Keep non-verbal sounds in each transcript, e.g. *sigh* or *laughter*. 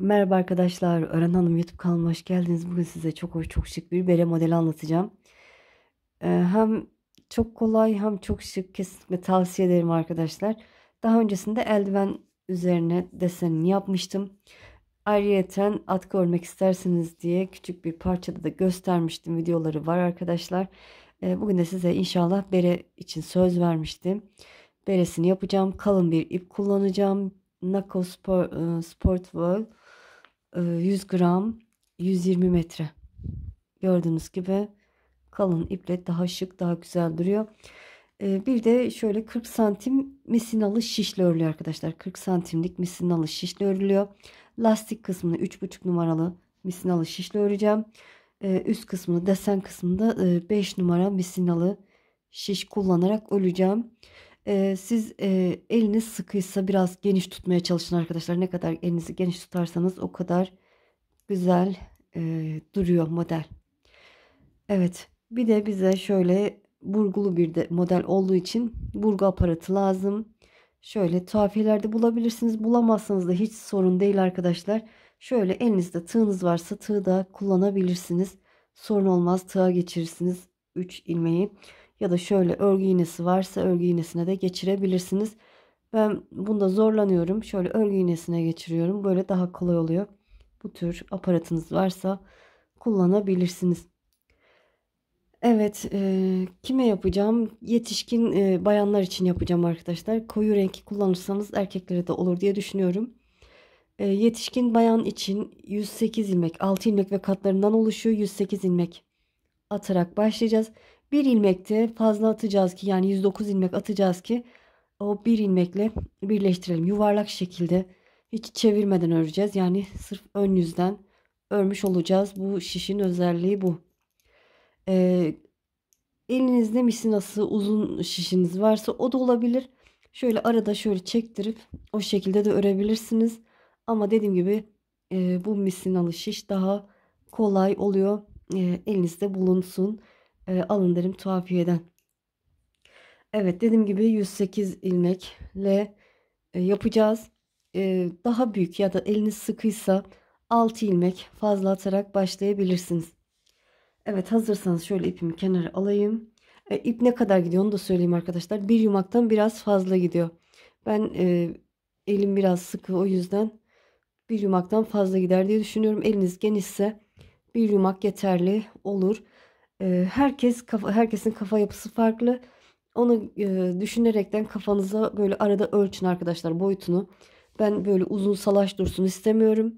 Merhaba arkadaşlar, Ören Hanım YouTube kanalıma hoş geldiniz. Bugün size çok hoş, çok şık bir bere modeli anlatacağım. Ee, hem çok kolay hem çok şık kesinlikle tavsiye ederim arkadaşlar. Daha öncesinde eldiven üzerine desenini yapmıştım. Ayrıca atkı örmek isterseniz diye küçük bir parçada da göstermiştim. Videoları var arkadaşlar. Ee, bugün de size inşallah bere için söz vermiştim. Beresini yapacağım. Kalın bir ip kullanacağım. Nako Spor, e, Sport World 100 ee, gram 120 metre. Gördüğünüz gibi kalın iple daha şık daha güzel duruyor. Ee, bir de şöyle 40 santim misinalı şişle örülüyor arkadaşlar. 40 santimlik misinalı şişle örülüyor. Lastik kısmını 3,5 numaralı misinalı şişle öreceğim. Ee, üst kısmını desen kısmında 5 e, numara misinalı şiş kullanarak öreceğim siz e, eliniz sıkıysa biraz geniş tutmaya çalışın arkadaşlar. Ne kadar elinizi geniş tutarsanız o kadar güzel e, duruyor model. Evet bir de bize şöyle burgulu bir de model olduğu için burgu aparatı lazım. Şöyle tuhafiyelerde bulabilirsiniz. Bulamazsanız da hiç sorun değil arkadaşlar. Şöyle elinizde tığınız varsa tığı da kullanabilirsiniz. Sorun olmaz tığa geçirirsiniz 3 ilmeği ya da şöyle örgü iğnesi varsa örgü iğnesine de geçirebilirsiniz. Ben bunda zorlanıyorum. Şöyle örgü iğnesine geçiriyorum. Böyle daha kolay oluyor. Bu tür aparatınız varsa kullanabilirsiniz. Evet, e, kime yapacağım? Yetişkin e, bayanlar için yapacağım arkadaşlar. Koyu renk kullanırsanız erkeklere de olur diye düşünüyorum. E, yetişkin bayan için 108 ilmek, 6 ilmek ve katlarından oluşuyor 108 ilmek atarak başlayacağız bir ilmekte fazla atacağız ki yani 109 ilmek atacağız ki o bir ilmekle birleştirelim. Yuvarlak şekilde hiç çevirmeden öreceğiz. Yani sırf ön yüzden örmüş olacağız. Bu şişin özelliği bu. Ee, elinizde misinası uzun şişiniz varsa o da olabilir. Şöyle arada şöyle çektirip o şekilde de örebilirsiniz. Ama dediğim gibi e, bu misinalı şiş daha kolay oluyor. E, elinizde bulunsun e, alın derim tuhafiyeden. Evet dediğim gibi 108 ilmekle e, yapacağız. E, daha büyük ya da eliniz sıkıysa 6 ilmek fazla atarak başlayabilirsiniz. Evet hazırsanız şöyle ipimi kenara alayım. E, ip ne kadar gidiyor onu da söyleyeyim arkadaşlar. Bir yumaktan biraz fazla gidiyor. Ben e, elim biraz sıkı o yüzden bir yumaktan fazla gider diye düşünüyorum. Eliniz genişse bir yumak yeterli olur herkes kafa, herkesin kafa yapısı farklı. Onu e, düşünerekten kafanıza böyle arada ölçün arkadaşlar boyutunu. Ben böyle uzun salaş dursun istemiyorum.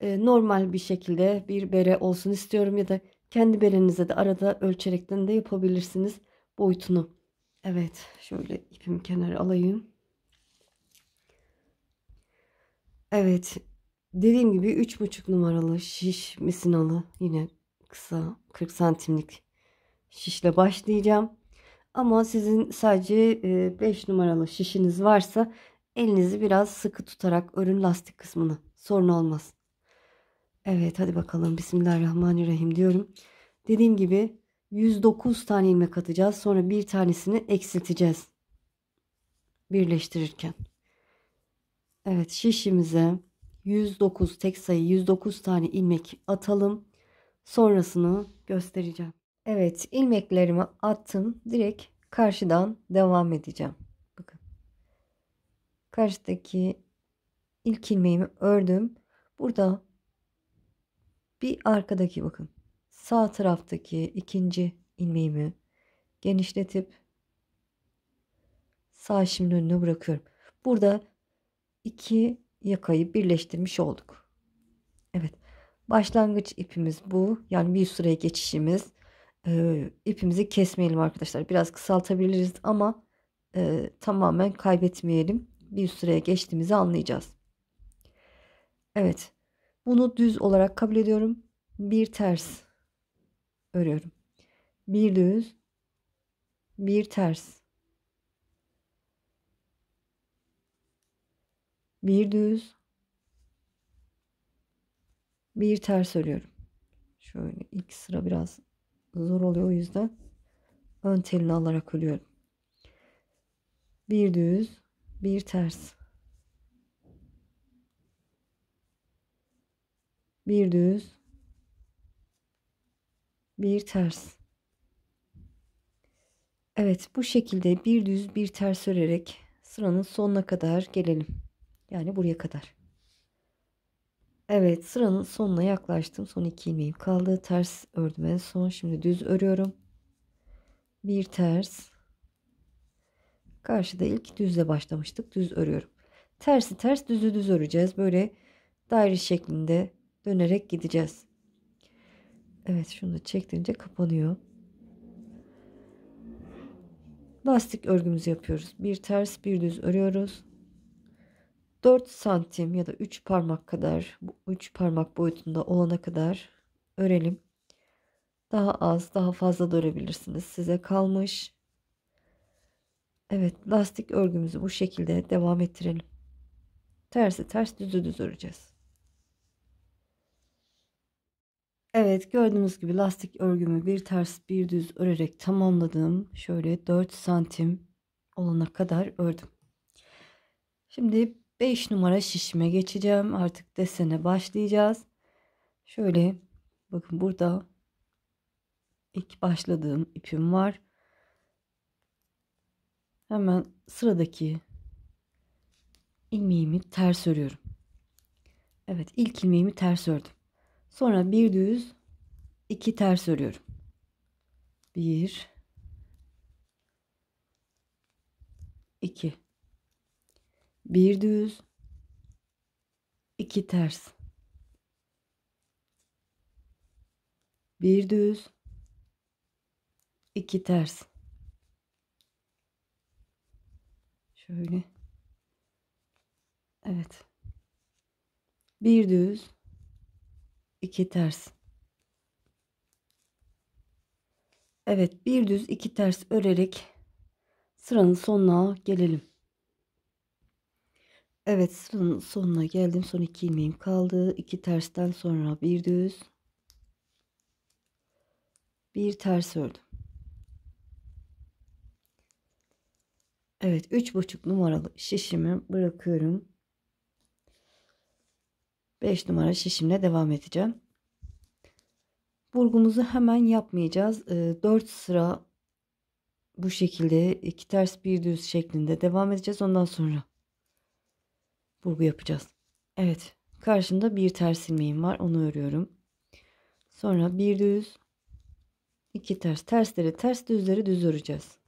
E, normal bir şekilde bir bere olsun istiyorum ya da kendi berenize de arada ölçerekten de yapabilirsiniz boyutunu. Evet şöyle ipimi kenara alayım. Evet dediğim gibi 3,5 numaralı şiş misinalı yine kısa 40 santimlik şişle başlayacağım. Ama sizin sadece 5 e, numaralı şişiniz varsa elinizi biraz sıkı tutarak örün lastik kısmını. Sorun olmaz. Evet hadi bakalım Bismillahirrahmanirrahim diyorum. Dediğim gibi 109 tane ilmek atacağız. Sonra bir tanesini eksilteceğiz. Birleştirirken. Evet şişimize 109 tek sayı 109 tane ilmek atalım sonrasını göstereceğim. Evet ilmeklerimi attım. Direkt karşıdan devam edeceğim. Bakın. Karşıdaki ilk ilmeğimi ördüm. Burada bir arkadaki bakın. Sağ taraftaki ikinci ilmeğimi genişletip sağ şimdi önüne bırakıyorum. Burada iki yakayı birleştirmiş olduk. Evet. Başlangıç ipimiz bu. Yani bir sıraya geçişimiz. E, ipimizi kesmeyelim arkadaşlar. Biraz kısaltabiliriz ama e, tamamen kaybetmeyelim. Bir sıraya geçtiğimizi anlayacağız. Evet. Bunu düz olarak kabul ediyorum. Bir ters örüyorum. Bir düz, bir ters. Bir düz, bir ters örüyorum. Şöyle ilk sıra biraz zor oluyor o yüzden ön telini alarak örüyorum. Bir düz, bir ters. Bir düz, bir ters. Evet bu şekilde bir düz bir ters örerek sıranın sonuna kadar gelelim. Yani buraya kadar. Evet sıranın sonuna yaklaştım. Son iki ilmeğim kaldı. Ters ördüm en son. Şimdi düz örüyorum. Bir ters. Karşıda ilk düzle başlamıştık. Düz örüyorum. Tersi ters düzü düz öreceğiz. Böyle daire şeklinde dönerek gideceğiz. Evet şunu da çektirince kapanıyor. Lastik örgümüzü yapıyoruz. Bir ters bir düz örüyoruz. 4 santim ya da 3 parmak kadar 3 parmak boyutunda olana kadar örelim. Daha az daha fazla da örebilirsiniz size kalmış. Evet lastik örgümüzü bu şekilde devam ettirelim. Tersi ters düzü düz öreceğiz. Evet gördüğünüz gibi lastik örgümü bir ters bir düz örerek tamamladım. Şöyle 4 santim olana kadar ördüm. Şimdi 5 numara şişime geçeceğim. Artık desene başlayacağız. Şöyle bakın burada ilk başladığım ipim var. Hemen sıradaki ilmeğimi ters örüyorum. Evet ilk ilmeğimi ters ördüm. Sonra bir düz iki ters örüyorum. Bir iki bir düz, iki ters. Bir düz, iki ters. Şöyle. Evet. Bir düz, iki ters. Evet, bir düz, iki ters örerek sıranın sonuna gelelim. Evet sıranın sonuna geldim. Son iki ilmeğim kaldı. İki tersten sonra bir düz. Bir ters ördüm. Evet üç buçuk numaralı şişimi bırakıyorum. Beş numara şişimle devam edeceğim. Burgumuzu hemen yapmayacağız. Ee, dört sıra bu şekilde iki ters bir düz şeklinde devam edeceğiz. Ondan sonra burgu yapacağız. Evet karşımda bir ters ilmeğim var onu örüyorum. Sonra bir düz iki ters tersleri ters düzleri düz öreceğiz.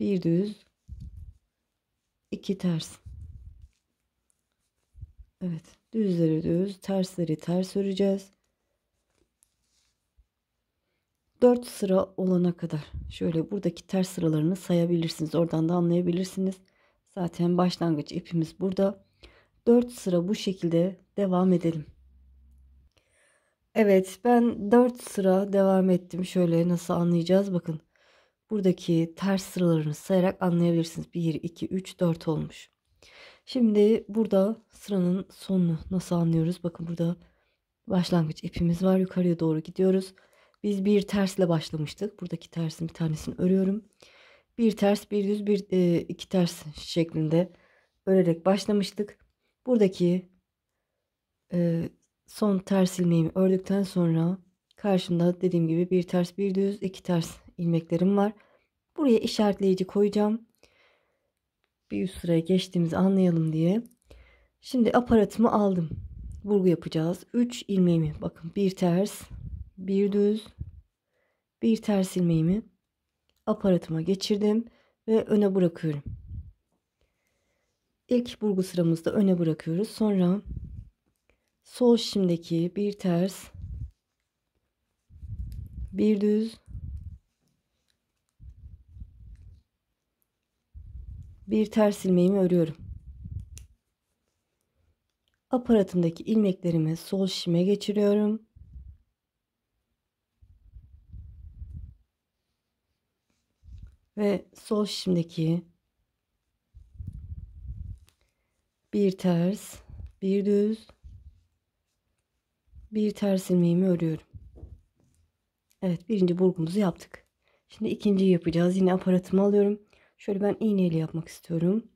Bir düz iki ters. Evet düzleri düz tersleri ters öreceğiz. 4 sıra olana kadar şöyle buradaki ters sıralarını sayabilirsiniz. Oradan da anlayabilirsiniz. Zaten başlangıç ipimiz burada. 4 sıra bu şekilde devam edelim. Evet ben 4 sıra devam ettim. Şöyle nasıl anlayacağız bakın. Buradaki ters sıralarını sayarak anlayabilirsiniz. 1, 2, 3, 4 olmuş. Şimdi burada sıranın sonunu nasıl anlıyoruz? Bakın burada başlangıç ipimiz var. Yukarıya doğru gidiyoruz. Biz bir tersle başlamıştık. Buradaki tersin bir tanesini örüyorum bir ters bir düz bir e, iki ters şeklinde örerek başlamıştık. Buradaki e, son ters ilmeğimi ördükten sonra karşımda dediğim gibi bir ters bir düz iki ters ilmeklerim var. Buraya işaretleyici koyacağım. Bir üst sıraya geçtiğimizi anlayalım diye. Şimdi aparatımı aldım. Vurgu yapacağız. 3 ilmeğimi bakın bir ters, bir düz, bir ters ilmeğimi aparatıma geçirdim ve öne bırakıyorum. İlk burgu sıramızda öne bırakıyoruz. Sonra sol şimdiki bir ters bir düz bir ters ilmeğimi örüyorum. Aparatımdaki ilmeklerimi sol şime geçiriyorum. ve sol şimdiki bir ters bir düz bir ters ilmeğimi örüyorum. Evet birinci burgumuzu yaptık. Şimdi ikinciyi yapacağız. Yine aparatımı alıyorum. Şöyle ben iğneyle yapmak istiyorum.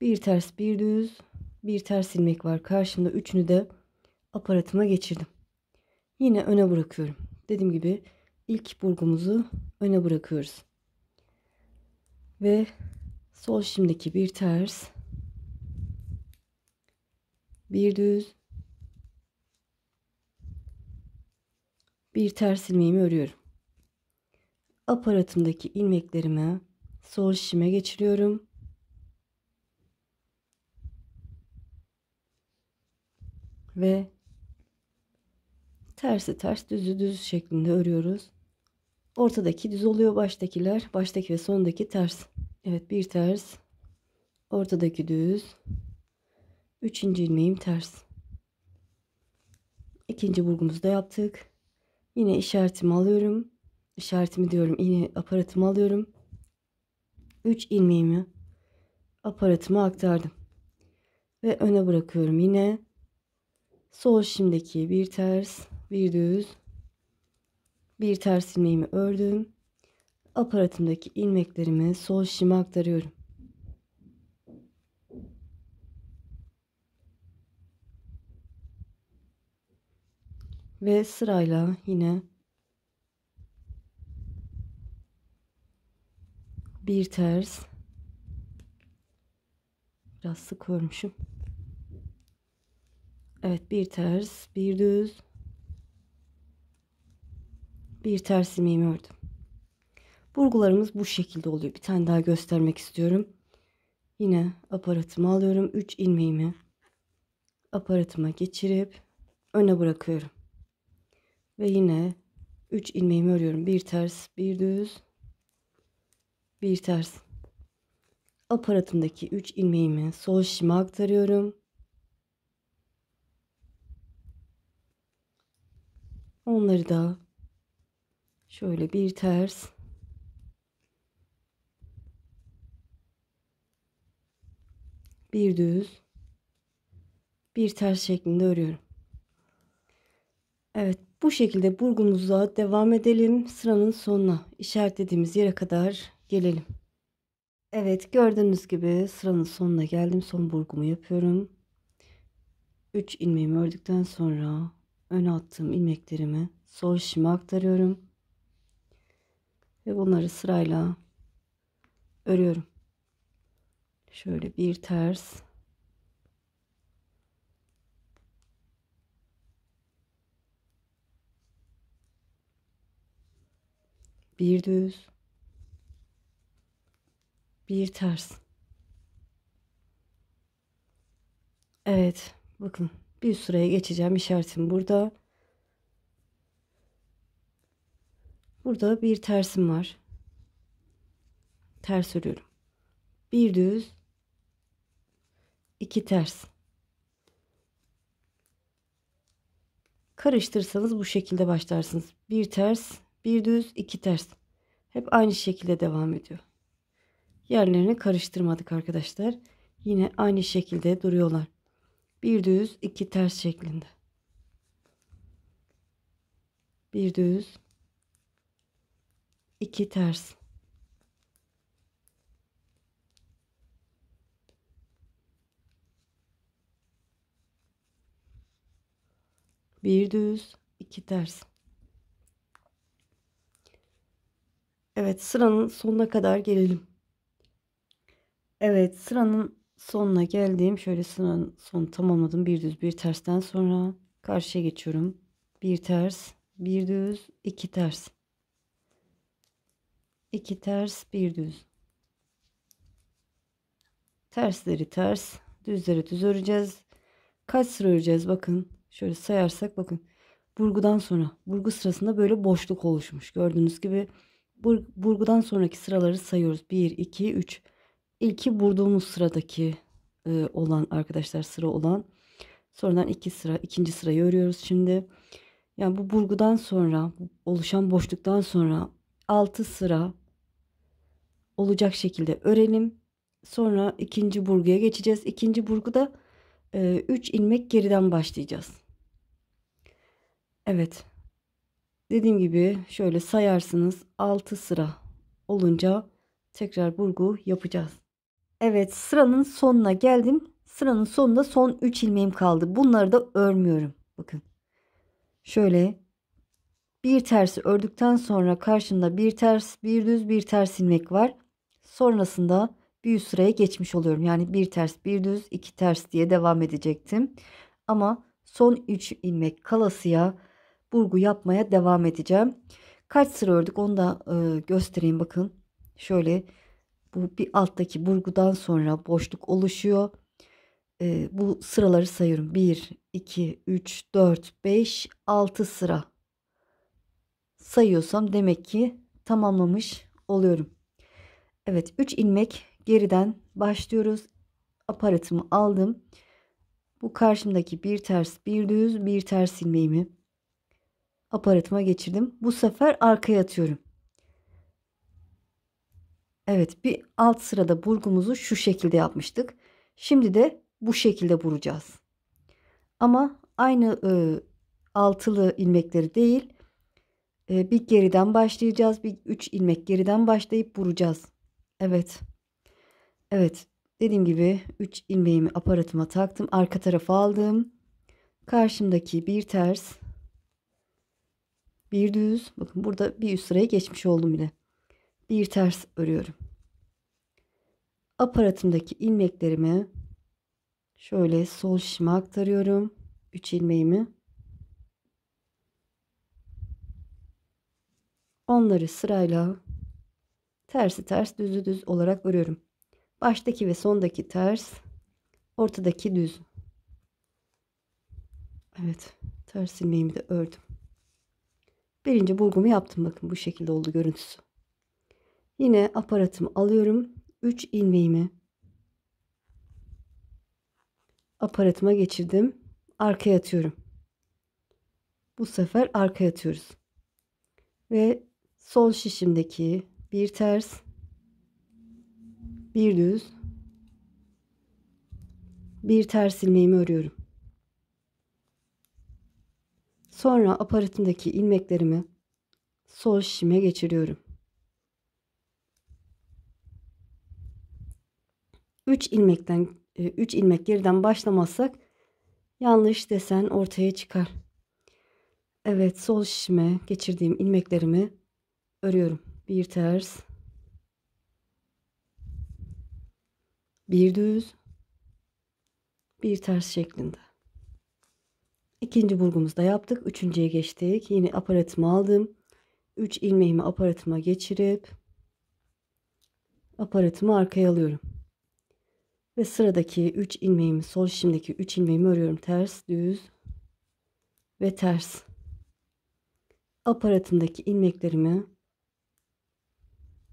Bir ters bir düz bir ters ilmek var. Karşımda üçünü de aparatıma geçirdim. Yine öne bırakıyorum. Dediğim gibi ilk burgumuzu öne bırakıyoruz ve sol şimdiki bir ters bir düz bir ters ilmeğimi örüyorum. Aparatımdaki ilmeklerimi sol şişime geçiriyorum. Ve tersi ters düzü düz şeklinde örüyoruz. Ortadaki düz oluyor baştakiler. Baştaki ve sondaki ters. Evet bir ters. Ortadaki düz. Üçüncü ilmeğim ters. ikinci burgumuzu da yaptık. Yine işaretimi alıyorum. işaretimi diyorum. Yine aparatımı alıyorum. 3 ilmeğimi aparatıma aktardım. Ve öne bırakıyorum yine. Sol şimdiki bir ters, bir düz, bir ters ilmeğimi ördüm. Aparatımdaki ilmeklerimi sol şişime aktarıyorum. Ve sırayla yine bir ters biraz sık örmüşüm. Evet bir ters bir düz bir ters ilmeğimi ördüm. Burgularımız bu şekilde oluyor. Bir tane daha göstermek istiyorum. Yine aparatımı alıyorum. 3 ilmeğimi aparatıma geçirip öne bırakıyorum. Ve yine 3 ilmeğimi örüyorum. Bir ters, bir düz, bir ters. Aparatımdaki 3 ilmeğimi sol şişime aktarıyorum. 10'ları da Şöyle bir ters. Bir düz. Bir ters şeklinde örüyorum. Evet bu şekilde burgumuza devam edelim. Sıranın sonuna işaretlediğimiz yere kadar gelelim. Evet gördüğünüz gibi sıranın sonuna geldim. Son burgumu yapıyorum. 3 ilmeğimi ördükten sonra öne attığım ilmeklerimi sol şişime aktarıyorum. Ve bunları sırayla örüyorum. Şöyle bir ters. Bir düz. Bir ters. Evet. Bakın bir sıraya geçeceğim. işaretim burada. Burada bir tersim var. Ters örüyorum. Bir düz, iki ters. Karıştırsanız bu şekilde başlarsınız. Bir ters, bir düz, iki ters. Hep aynı şekilde devam ediyor. Yerlerini karıştırmadık arkadaşlar. Yine aynı şekilde duruyorlar. Bir düz, iki ters şeklinde. Bir düz, 2 ters. Bir düz, iki ters. Evet, sıranın sonuna kadar gelelim. Evet, sıranın sonuna geldim. Şöyle sıranın sonu tamamladım. Bir düz, bir tersten sonra karşıya geçiyorum. Bir ters, bir düz, iki ters. 2 ters bir düz tersleri ters düzleri düz öreceğiz kaç sıra öreceğiz bakın şöyle sayarsak bakın burgudan sonra burgu sırasında böyle boşluk oluşmuş gördüğünüz gibi bur, burgudan sonraki sıraları sayıyoruz 1 2 3 ilki vurduğumuz sıradaki e, olan arkadaşlar sıra olan sonradan iki sıra ikinci sırayı örüyoruz şimdi yani bu burgudan sonra oluşan boşluktan sonra 6 sıra olacak şekilde örelim. Sonra ikinci burguya geçeceğiz. İkinci burguda 3 e, ilmek geriden başlayacağız. Evet. Dediğim gibi şöyle sayarsınız 6 sıra olunca tekrar burgu yapacağız. Evet sıranın sonuna geldim. Sıranın sonunda son 3 ilmeğim kaldı. Bunları da örmüyorum. Bakın. Şöyle bir tersi ördükten sonra karşımda bir ters, bir düz, bir ters ilmek var. Sonrasında bir üst sıraya geçmiş oluyorum. Yani bir ters bir düz iki ters diye devam edecektim. Ama son 3 ilmek kalasıya burgu yapmaya devam edeceğim. Kaç sıra ördük onu da e, göstereyim bakın. Şöyle bu bir alttaki burgudan sonra boşluk oluşuyor. E, bu sıraları sayıyorum. 1, 2, 3, 4, 5, 6 sıra sayıyorsam demek ki tamamlamış oluyorum. Evet 3 ilmek geriden başlıyoruz. Aparatımı aldım. Bu karşımdaki bir ters bir düz bir ters ilmeğimi aparatıma geçirdim. Bu sefer arkaya atıyorum. Evet bir alt sırada burgumuzu şu şekilde yapmıştık. Şimdi de bu şekilde vuracağız. Ama aynı e, altılı ilmekleri değil. E, bir geriden başlayacağız. Bir 3 ilmek geriden başlayıp vuracağız. Evet. Evet. Dediğim gibi 3 ilmeğimi aparatıma taktım. Arka tarafa aldım. Karşımdaki bir ters. Bir düz. Bakın burada bir üst sıraya geçmiş oldum bile. Bir ters örüyorum. Aparatımdaki ilmeklerimi şöyle sol şişime aktarıyorum. 3 ilmeğimi. Onları sırayla tersi ters düzü düz olarak örüyorum. Baştaki ve sondaki ters, ortadaki düz. Evet, ters ilmeğimi de ördüm. Birinci burgumu yaptım. Bakın bu şekilde oldu görüntüsü. Yine aparatımı alıyorum. 3 ilmeğimi aparatıma geçirdim. Arkaya atıyorum. Bu sefer arkaya atıyoruz. Ve sol şişimdeki bir ters bir düz bir ters ilmeğimi örüyorum. Sonra aparatındaki ilmeklerimi sol şişime geçiriyorum. 3 ilmekten 3 e, ilmek geriden başlamazsak yanlış desen ortaya çıkar. Evet sol şişime geçirdiğim ilmeklerimi örüyorum bir ters bir düz bir ters şeklinde. İkinci burgumuzu da yaptık. Üçüncüye geçtik. Yine aparatımı aldım. üç ilmeğimi aparatıma geçirip aparatımı arkaya alıyorum. Ve sıradaki üç ilmeğimi sol şimdiki üç ilmeğimi örüyorum. Ters, düz ve ters. Aparatımdaki ilmeklerimi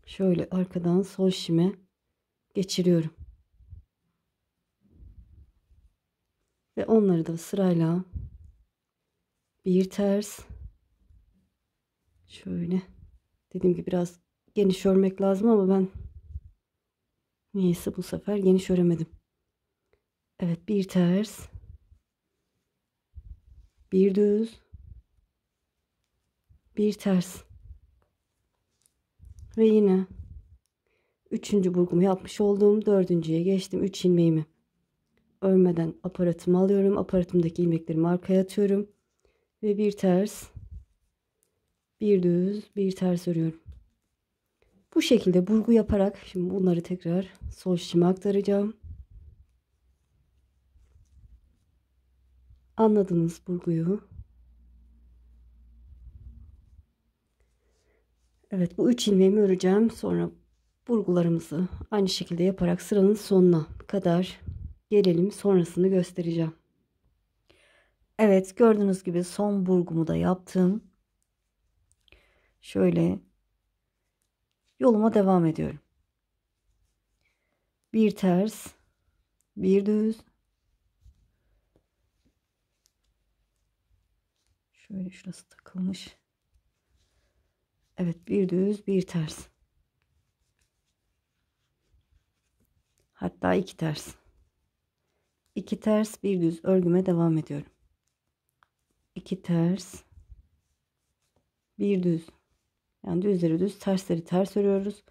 şöyle arkadan sol şime geçiriyorum. Ve onları da sırayla bir ters şöyle dediğim gibi biraz geniş örmek lazım ama ben niyeyse bu sefer geniş öremedim. Evet bir ters bir düz bir ters ve yine üçüncü burgumu yapmış olduğum dördüncüye geçtim. Üç ilmeğimi örmeden aparatımı alıyorum. Aparatımdaki ilmeklerimi arkaya atıyorum. Ve bir ters, bir düz, bir ters örüyorum. Bu şekilde burgu yaparak şimdi bunları tekrar sol şişime aktaracağım. Anladınız burguyu. Evet bu üç ilmeğimi öreceğim. Sonra burgularımızı aynı şekilde yaparak sıranın sonuna kadar gelelim. Sonrasını göstereceğim. Evet gördüğünüz gibi son burgumu da yaptım. Şöyle yoluma devam ediyorum. Bir ters, bir düz. Şöyle şurası takılmış. Evet bir düz bir ters. Hatta iki ters. İki ters bir düz örgüme devam ediyorum. İki ters bir düz. Yani düzleri düz tersleri ters örüyoruz.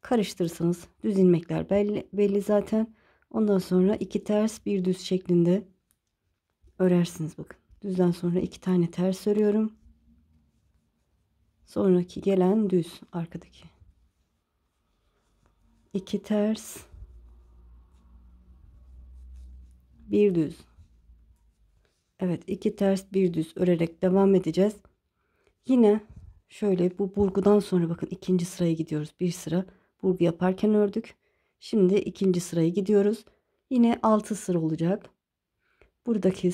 Karıştırırsanız düz ilmekler belli, belli zaten. Ondan sonra iki ters bir düz şeklinde örersiniz bakın. Düzden sonra iki tane ters örüyorum. Sonraki gelen düz arkadaki. 2 ters. bir düz. Evet, iki ters bir düz örerek devam edeceğiz. Yine şöyle bu burgudan sonra bakın ikinci sıraya gidiyoruz. Bir sıra burgu yaparken ördük. Şimdi ikinci sıraya gidiyoruz. Yine altı sıra olacak. Buradaki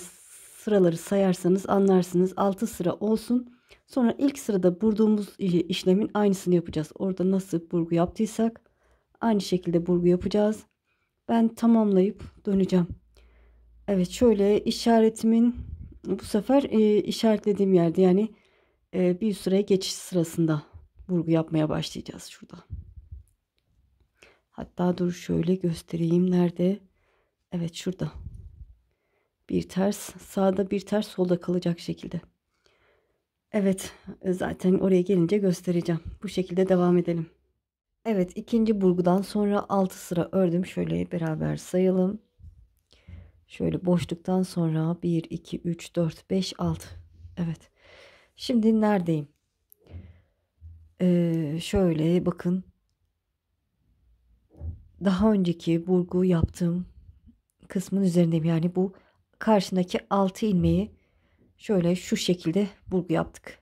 sıraları sayarsanız anlarsınız. altı sıra olsun. Sonra ilk sırada burduğumuz işlemin aynısını yapacağız. Orada nasıl burgu yaptıysak aynı şekilde burgu yapacağız. Ben tamamlayıp döneceğim. Evet şöyle işaretimin bu sefer e, işaretlediğim yerde yani e, bir sıraya geçiş sırasında burgu yapmaya başlayacağız şurada. Hatta dur şöyle göstereyim nerede. Evet şurada. Bir ters sağda bir ters solda kalacak şekilde. Evet e, zaten oraya gelince göstereceğim. Bu şekilde devam edelim. Evet ikinci burgudan sonra 6 sıra ördüm. Şöyle beraber sayalım. Şöyle boşluktan sonra 1, 2, 3, 4, 5, 6. Evet. Şimdi neredeyim? Ee, şöyle bakın. Daha önceki burgu yaptığım kısmın üzerindeyim. Yani bu karşındaki 6 ilmeği şöyle şu şekilde burgu yaptık.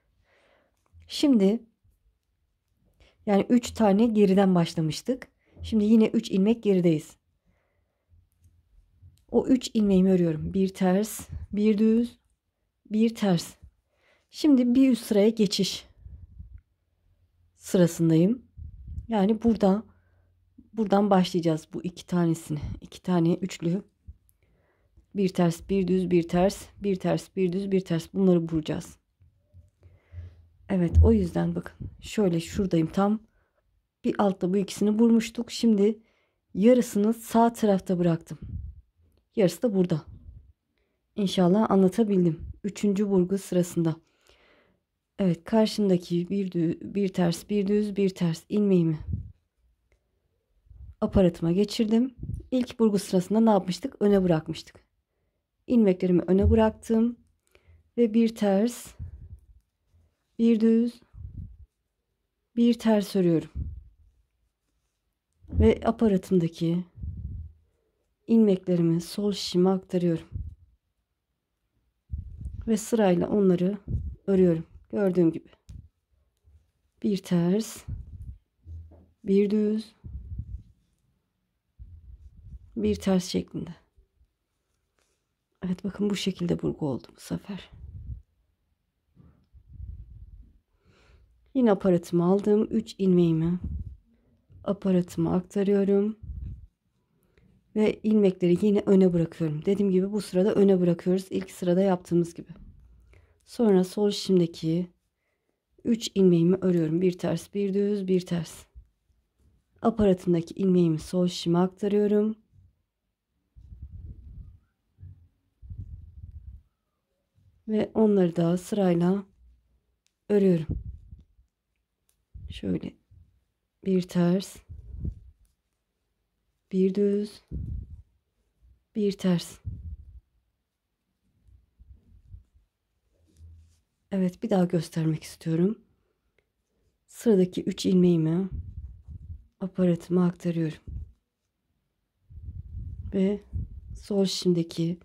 Şimdi yani 3 tane geriden başlamıştık. Şimdi yine 3 ilmek gerideyiz. O 3 ilmeğimi örüyorum. Bir ters, bir düz, bir ters. Şimdi bir üst sıraya geçiş sırasındayım. Yani burada buradan başlayacağız bu iki tanesini. iki tane üçlü bir ters, bir düz, bir ters, bir ters, bir düz, bir ters. Bunları vuracağız. Evet o yüzden bakın şöyle şuradayım tam. Bir altta bu ikisini vurmuştuk. Şimdi yarısını sağ tarafta bıraktım. Yarısı da burada. İnşallah anlatabildim. Üçüncü vurgu sırasında. Evet karşımdaki bir, düz, bir ters bir düz bir ters ilmeğimi aparatıma geçirdim. İlk burgu sırasında ne yapmıştık? Öne bırakmıştık ilmeklerimi öne bıraktım ve bir ters bir düz bir ters örüyorum ve aparatımdaki ilmeklerimi sol şişime aktarıyorum ve sırayla onları örüyorum gördüğüm gibi bir ters bir düz bir ters şeklinde Evet bakın bu şekilde burgu oldu bu sefer. Yine aparatımı aldım. 3 ilmeğimi aparatıma aktarıyorum. Ve ilmekleri yine öne bırakıyorum. Dediğim gibi bu sırada öne bırakıyoruz. İlk sırada yaptığımız gibi. Sonra sol şimdiki 3 ilmeğimi örüyorum. Bir ters bir düz bir ters. Aparatındaki ilmeğimi sol şişime aktarıyorum. Ve onları da sırayla örüyorum. Şöyle bir ters, bir düz, bir ters. Evet bir daha göstermek istiyorum. Sıradaki 3 ilmeğimi aparatıma aktarıyorum. Ve sol şimdiki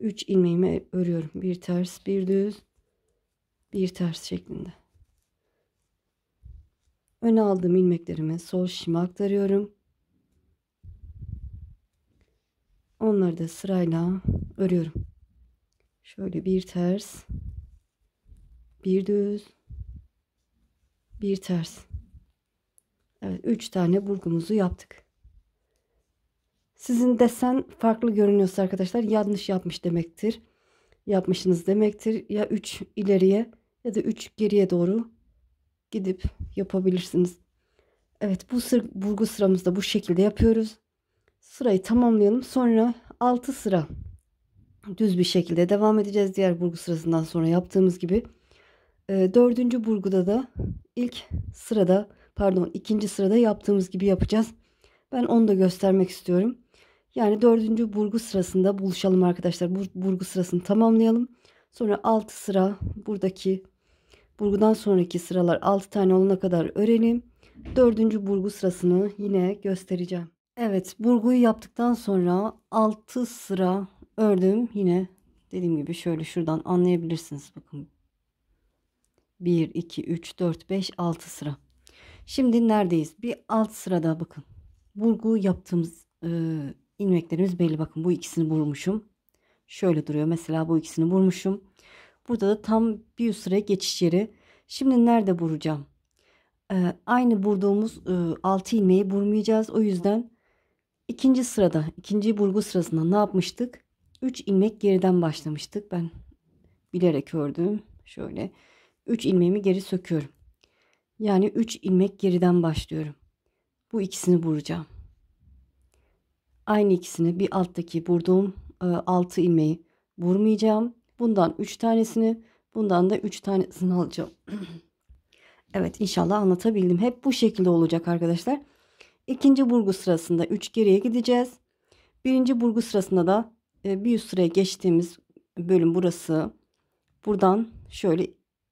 3 ilmeğimi örüyorum. Bir ters, bir düz, bir ters şeklinde. Öne aldığım ilmeklerimi sol şişime aktarıyorum. Onları da sırayla örüyorum. Şöyle bir ters, bir düz, bir ters. Evet, 3 tane burgumuzu yaptık. Sizin desen farklı görünüyorsa arkadaşlar yanlış yapmış demektir. Yapmışsınız demektir. Ya 3 ileriye ya da 3 geriye doğru gidip yapabilirsiniz. Evet bu sır, burgu sıramızda bu şekilde yapıyoruz. Sırayı tamamlayalım. Sonra 6 sıra düz bir şekilde devam edeceğiz. Diğer burgu sırasından sonra yaptığımız gibi. E, dördüncü burguda da ilk sırada pardon ikinci sırada yaptığımız gibi yapacağız. Ben onu da göstermek istiyorum. Yani dördüncü burgu sırasında buluşalım arkadaşlar. Bur burgu sırasını tamamlayalım. Sonra altı sıra buradaki burgudan sonraki sıralar altı tane olana kadar örelim. Dördüncü burgu sırasını yine göstereceğim. Evet burguyu yaptıktan sonra altı sıra ördüm. Yine dediğim gibi şöyle şuradan anlayabilirsiniz. Bakın 1, 2, 3, 4, 5, 6 sıra. Şimdi neredeyiz? Bir alt sırada bakın. Burgu yaptığımız e, ilmeklerimiz belli. Bakın bu ikisini vurmuşum. Şöyle duruyor. Mesela bu ikisini vurmuşum. Burada da tam bir üst sıraya geçiş yeri. Şimdi nerede vuracağım? Ee, aynı vurduğumuz e, 6 ilmeği vurmayacağız. O yüzden ikinci sırada, ikinci burgu sırasında ne yapmıştık? 3 ilmek geriden başlamıştık. Ben bilerek ördüm. Şöyle 3 ilmeğimi geri söküyorum. Yani 3 ilmek geriden başlıyorum. Bu ikisini vuracağım. Aynı ikisini bir alttaki vurduğum 6 e, ilmeği vurmayacağım. Bundan 3 tanesini, bundan da 3 tanesini alacağım. *clears throat* evet inşallah anlatabildim. Hep bu şekilde olacak arkadaşlar. İkinci burgu sırasında 3 geriye gideceğiz. Birinci burgu sırasında da e, bir üst sıraya geçtiğimiz bölüm burası. Buradan şöyle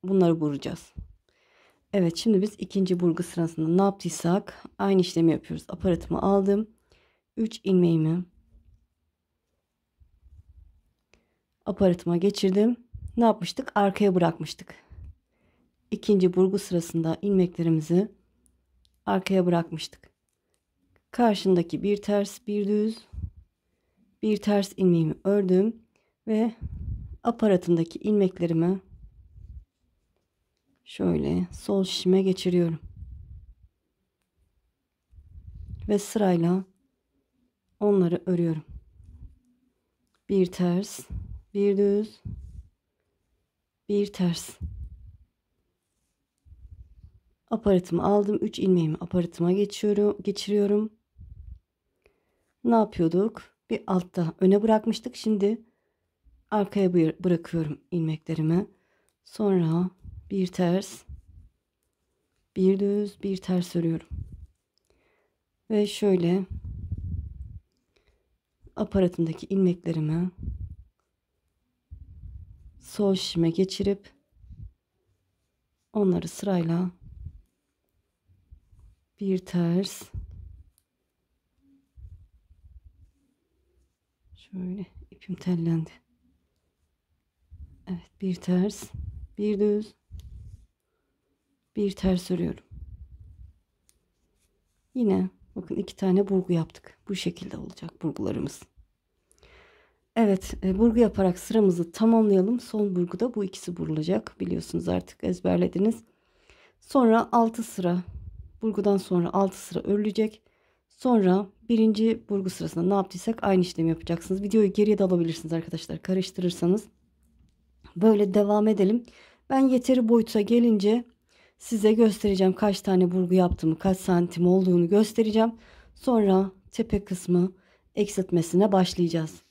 bunları vuracağız. Evet şimdi biz ikinci burgu sırasında ne yaptıysak aynı işlemi yapıyoruz. Aparatımı aldım. 3 ilmeğimi aparatıma geçirdim. Ne yapmıştık? Arkaya bırakmıştık. İkinci burgu sırasında ilmeklerimizi arkaya bırakmıştık. Karşındaki bir ters bir düz bir ters ilmeğimi ördüm ve aparatındaki ilmeklerimi şöyle sol şişime geçiriyorum. Ve sırayla onları örüyorum. Bir ters, bir düz, bir ters. Aparatımı aldım. 3 ilmeğimi aparatıma geçiyorum, geçiriyorum. Ne yapıyorduk? Bir altta öne bırakmıştık. Şimdi arkaya bırakıyorum ilmeklerimi. Sonra bir ters, bir düz, bir ters örüyorum. Ve şöyle aparatımdaki ilmeklerimi sol şişime geçirip onları sırayla bir ters şöyle ipim tellendi. Evet bir ters bir düz bir ters örüyorum. Yine Bakın iki tane burgu yaptık. Bu şekilde olacak burgularımız. Evet e, burgu yaparak sıramızı tamamlayalım. Son burguda bu ikisi burulacak. Biliyorsunuz artık ezberlediniz. Sonra 6 sıra burgudan sonra 6 sıra örülecek. Sonra birinci burgu sırasında ne yaptıysak aynı işlemi yapacaksınız. Videoyu geriye de alabilirsiniz arkadaşlar karıştırırsanız. Böyle devam edelim. Ben yeteri boyuta gelince Size göstereceğim kaç tane burgu yaptığımı, kaç santim olduğunu göstereceğim. Sonra tepe kısmı eksiltmesine başlayacağız.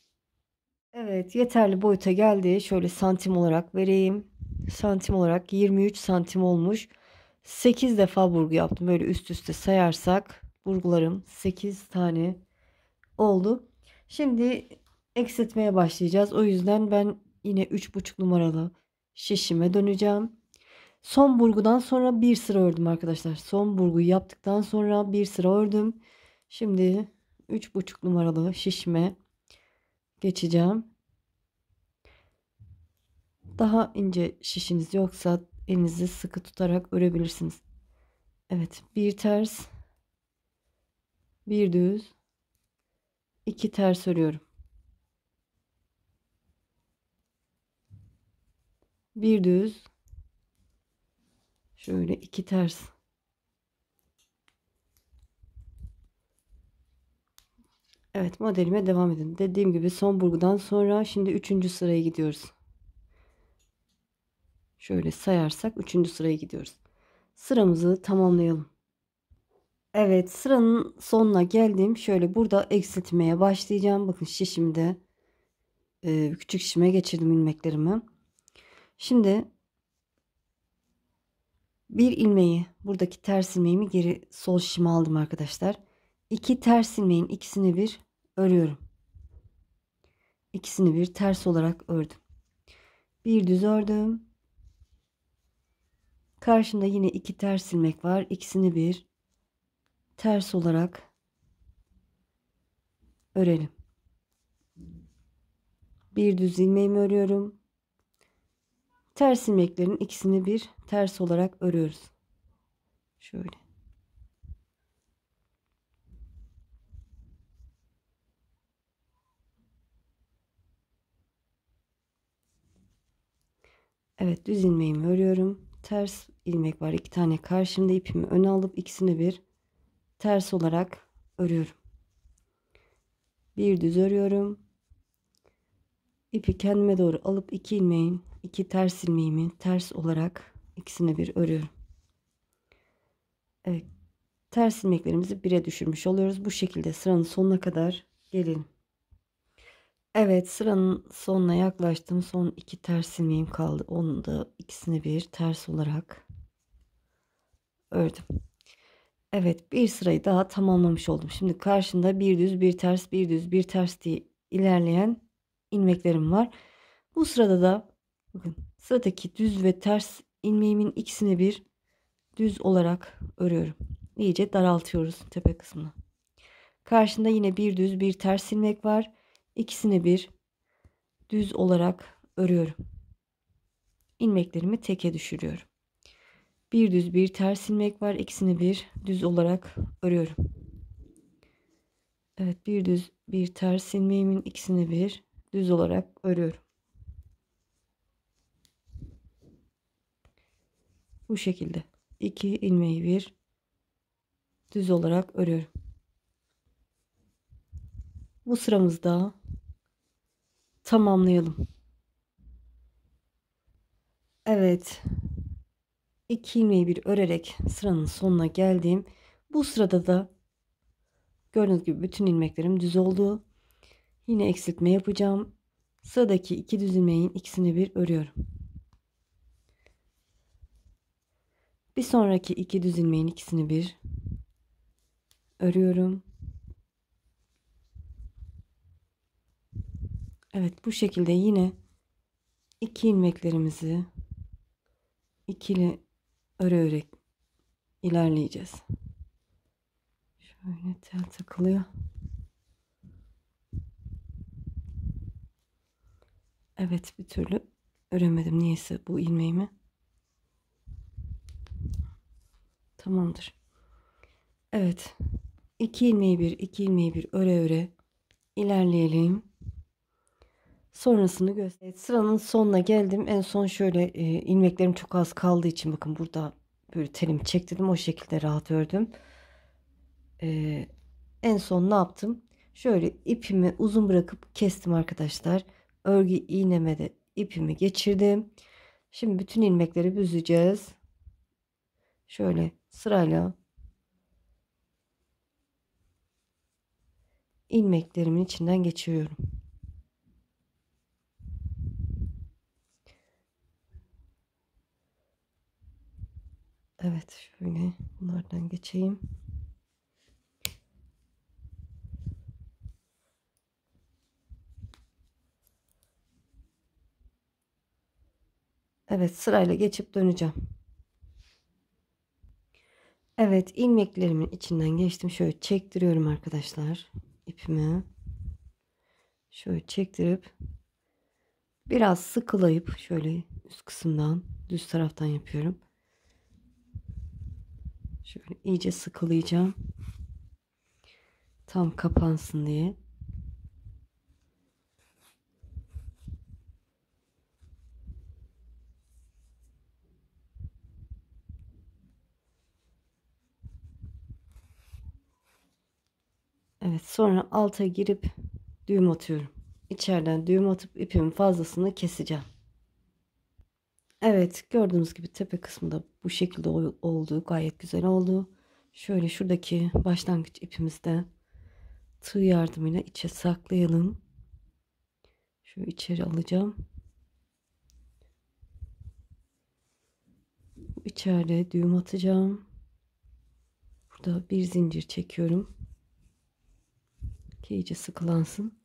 Evet yeterli boyuta geldi. Şöyle santim olarak vereyim. Santim olarak 23 santim olmuş. 8 defa burgu yaptım. Böyle üst üste sayarsak burgularım 8 tane oldu. Şimdi eksiltmeye başlayacağız. O yüzden ben yine 3,5 numaralı şişime döneceğim. Son burgudan sonra bir sıra ördüm arkadaşlar. Son burguyu yaptıktan sonra bir sıra ördüm. Şimdi 3,5 numaralı şişme geçeceğim. Daha ince şişiniz yoksa elinizi sıkı tutarak örebilirsiniz. Evet bir ters bir düz iki ters örüyorum. Bir düz Şöyle iki ters. Evet modelime devam edin. Dediğim gibi son burgudan sonra şimdi üçüncü sıraya gidiyoruz. Şöyle sayarsak üçüncü sıraya gidiyoruz. Sıramızı tamamlayalım. Evet sıranın sonuna geldim. Şöyle burada eksiltmeye başlayacağım. Bakın şişimde e, küçük şişime geçirdim ilmeklerimi. Şimdi bir ilmeği buradaki ters ilmeğimi geri sol şişime aldım arkadaşlar. İki ters ilmeğin ikisini bir örüyorum. İkisini bir ters olarak ördüm. Bir düz ördüm. Karşımda yine iki ters ilmek var. İkisini bir ters olarak örelim. Bir düz ilmeğimi örüyorum. Ters ilmeklerin ikisini bir ters olarak örüyoruz. Şöyle. Evet düz ilmeğimi örüyorum. Ters ilmek var iki tane karşımda ipimi öne alıp ikisini bir ters olarak örüyorum. Bir düz örüyorum. İpi kendime doğru alıp iki ilmeğin iki ters ilmeğimi ters olarak ikisine bir örüyorum. Evet. Ters ilmeklerimizi bire düşürmüş oluyoruz. Bu şekilde sıranın sonuna kadar gelelim. Evet sıranın sonuna yaklaştım. Son iki ters ilmeğim kaldı. Onu da ikisini bir ters olarak ördüm. Evet bir sırayı daha tamamlamış oldum. Şimdi karşında bir düz bir ters bir düz bir ters diye ilerleyen ilmeklerim var. Bu sırada da Bakın sıradaki düz ve ters ilmeğimin ikisini bir düz olarak örüyorum. İyice daraltıyoruz tepe kısmını. Karşında yine bir düz bir ters ilmek var. İkisini bir düz olarak örüyorum. İlmeklerimi teke düşürüyorum. Bir düz bir ters ilmek var. İkisini bir düz olarak örüyorum. Evet bir düz bir ters ilmeğimin ikisini bir düz olarak örüyorum. bu şekilde 2 ilmeği bir düz olarak örüyorum. Bu sıramızda tamamlayalım. Evet. 2 ilmeği bir örerek sıranın sonuna geldim. Bu sırada da gördüğünüz gibi bütün ilmeklerim düz oldu. Yine eksiltme yapacağım. Sıradaki iki düz ilmeğin ikisini bir örüyorum. Bir sonraki iki düz ilmeğin ikisini bir örüyorum. Evet bu şekilde yine iki ilmeklerimizi ikili öre öre ilerleyeceğiz. Şöyle tel takılıyor. Evet bir türlü öremedim niyeyse bu ilmeğimi. Tamamdır. Evet. 2 ilmeği bir, 2 ilmeği bir öre öre ilerleyelim. Sonrasını göster. Evet, sıranın sonuna geldim. En son şöyle e, ilmeklerim çok az kaldığı için bakın burada böyle telimi çektirdim. O şekilde rahat ördüm. E, en son ne yaptım? Şöyle ipimi uzun bırakıp kestim arkadaşlar. Örgü iğneme de ipimi geçirdim. Şimdi bütün ilmekleri büzeceğiz. Şöyle sırayla ilmeklerimin içinden geçiyorum. Evet şöyle bunlardan geçeyim. Evet sırayla geçip döneceğim. Evet ilmeklerimin içinden geçtim. Şöyle çektiriyorum arkadaşlar ipimi. Şöyle çektirip biraz sıkılayıp şöyle üst kısımdan düz taraftan yapıyorum. Şöyle iyice sıkılayacağım. Tam kapansın diye. Evet sonra alta girip düğüm atıyorum. İçeriden düğüm atıp ipimin fazlasını keseceğim. Evet gördüğünüz gibi tepe kısmında bu şekilde oldu. Gayet güzel oldu. Şöyle şuradaki başlangıç ipimizde tığ yardımıyla içe saklayalım. Şu içeri alacağım. Bu düğüm atacağım. Burada bir zincir çekiyorum ki iyice sıkılansın.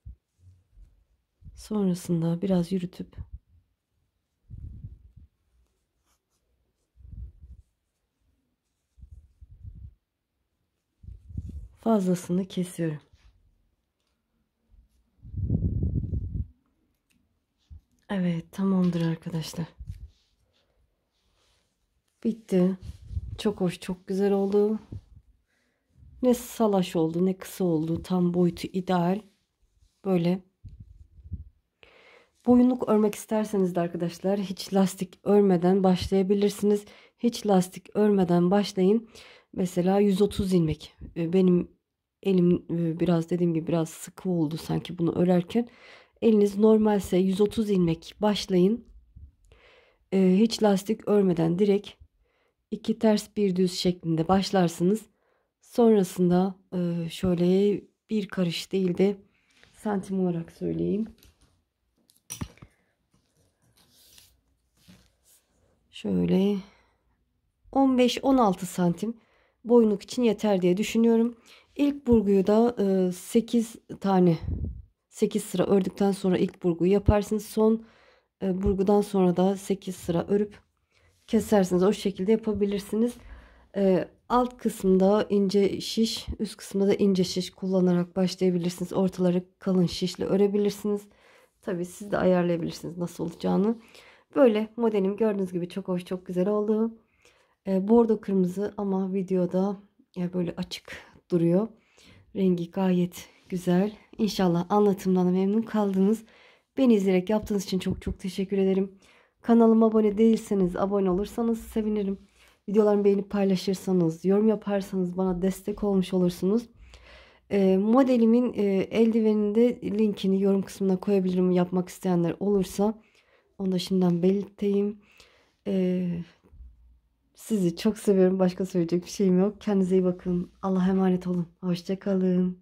Sonrasında biraz yürütüp fazlasını kesiyorum. Evet tamamdır arkadaşlar. Bitti. Çok hoş çok güzel oldu. Ne salaş oldu ne kısa oldu. Tam boyutu ideal. Böyle. Boyunluk örmek isterseniz de arkadaşlar hiç lastik örmeden başlayabilirsiniz. Hiç lastik örmeden başlayın. Mesela 130 ilmek. Ee, benim elim e, biraz dediğim gibi biraz sıkı oldu sanki bunu örerken. Eliniz normalse 130 ilmek başlayın. Ee, hiç lastik örmeden direkt iki ters bir düz şeklinde başlarsınız. Sonrasında e, şöyle bir karış değil de santim olarak söyleyeyim. Şöyle 15-16 santim boyunluk için yeter diye düşünüyorum. İlk burguyu da 8 e, tane 8 sıra ördükten sonra ilk burguyu yaparsınız. Son e, burgudan sonra da 8 sıra örüp kesersiniz. O şekilde yapabilirsiniz. Alt kısımda ince şiş, üst kısımda da ince şiş kullanarak başlayabilirsiniz. Ortaları kalın şişle örebilirsiniz. Tabi siz de ayarlayabilirsiniz nasıl olacağını. Böyle modelim gördüğünüz gibi çok hoş, çok güzel oldu. E, bordo kırmızı ama videoda ya e, böyle açık duruyor. Rengi gayet güzel. İnşallah anlatımdan memnun kaldınız. Beni izleyerek yaptığınız için çok çok teşekkür ederim. Kanalıma abone değilseniz, abone olursanız sevinirim. Videolarımı beğenip paylaşırsanız, yorum yaparsanız bana destek olmuş olursunuz. Ee, modelimin e, eldiveninde linkini yorum kısmına koyabilirim yapmak isteyenler olursa. Onu da şimdiden belirteyim. Ee, sizi çok seviyorum. Başka söyleyecek bir şeyim yok. Kendinize iyi bakın. Allah'a emanet olun. Hoşçakalın.